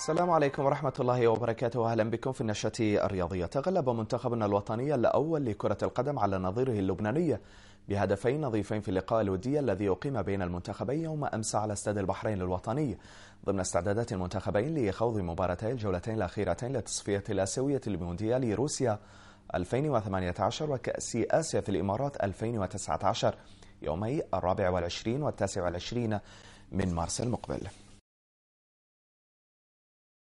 السلام عليكم ورحمة الله وبركاته أهلا بكم في النشرة الرياضية تغلب منتخبنا الوطني الأول لكرة القدم على نظيره اللبناني بهدفين نظيفين في اللقاء الودي الذي أقيم بين المنتخبين يوم أمس على استاد البحرين الوطني ضمن استعدادات المنتخبين لخوض مباراتي الجولتين الأخيرتين لتصفية الآسيوية لمونديال روسيا 2018 وكأس آسيا في الإمارات 2019 يومي الرابع والعشرين والتاسع والعشرين من مارس المقبل